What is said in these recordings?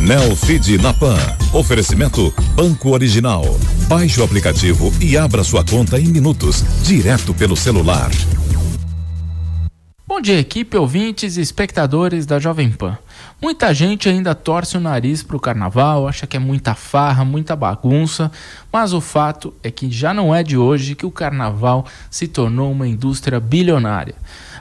Nelfeed Napan. Oferecimento Banco Original. Baixe o aplicativo e abra sua conta em minutos, direto pelo celular. Bom dia, equipe, ouvintes e espectadores da Jovem Pan. Muita gente ainda torce o nariz para o carnaval, acha que é muita farra, muita bagunça, mas o fato é que já não é de hoje que o carnaval se tornou uma indústria bilionária.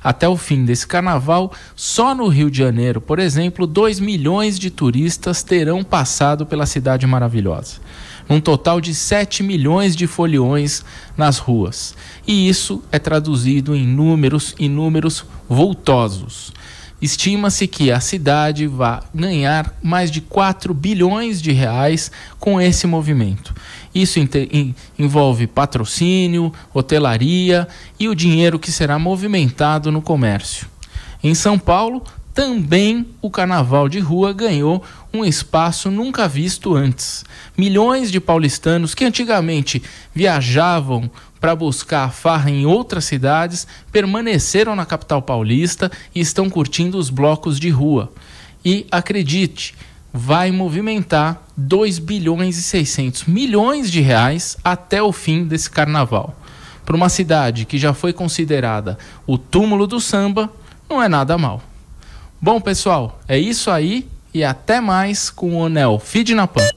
Até o fim desse carnaval, só no Rio de Janeiro, por exemplo, 2 milhões de turistas terão passado pela cidade maravilhosa. Um total de 7 milhões de foliões nas ruas. E isso é traduzido em números e números voltosos. Estima-se que a cidade vá ganhar mais de 4 bilhões de reais com esse movimento. Isso envolve patrocínio, hotelaria e o dinheiro que será movimentado no comércio. Em São Paulo, também o carnaval de rua ganhou um espaço nunca visto antes. Milhões de paulistanos que antigamente viajavam para buscar a farra em outras cidades permaneceram na capital paulista e estão curtindo os blocos de rua. E acredite, vai movimentar 2 bilhões e 600 milhões de reais até o fim desse carnaval. Para uma cidade que já foi considerada o túmulo do samba, não é nada mal. Bom, pessoal, é isso aí e até mais com o Onel Feed na Pan.